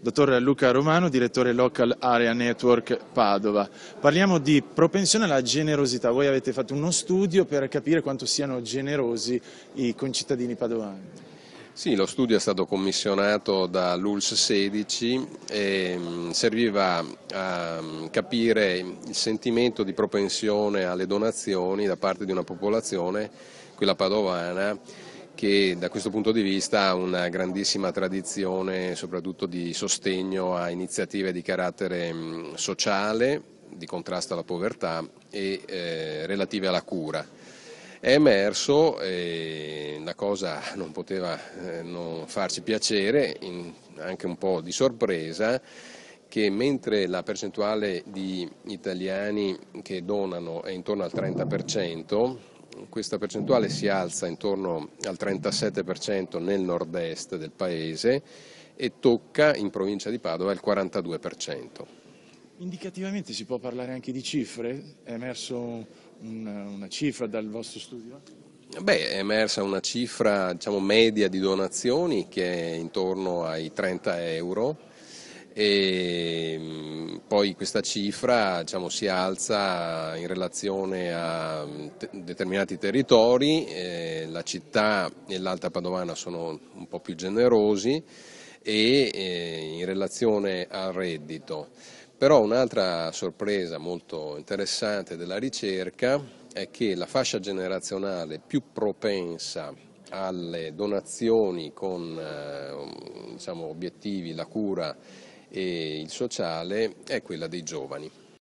Dottor Luca Romano, direttore Local Area Network Padova. Parliamo di propensione alla generosità. Voi avete fatto uno studio per capire quanto siano generosi i concittadini padovani. Sì, lo studio è stato commissionato dall'ULS 16 e mm, serviva a mm, capire il sentimento di propensione alle donazioni da parte di una popolazione, quella padovana, che da questo punto di vista ha una grandissima tradizione soprattutto di sostegno a iniziative di carattere mm, sociale, di contrasto alla povertà e eh, relative alla cura. È emerso, eh, la cosa non poteva eh, non farci piacere, in, anche un po' di sorpresa, che mentre la percentuale di italiani che donano è intorno al 30%, questa percentuale si alza intorno al 37% nel nord-est del paese e tocca in provincia di Padova il 42%. Indicativamente si può parlare anche di cifre? È emerso una, una cifra dal vostro studio? Beh, è emersa una cifra diciamo, media di donazioni che è intorno ai 30 euro e poi questa cifra diciamo, si alza in relazione a mm, determinati territori, la città e l'Alta Padovana sono un po' più generosi e in relazione al reddito. Però un'altra sorpresa molto interessante della ricerca è che la fascia generazionale più propensa alle donazioni con eh, diciamo, obiettivi la cura e il sociale è quella dei giovani.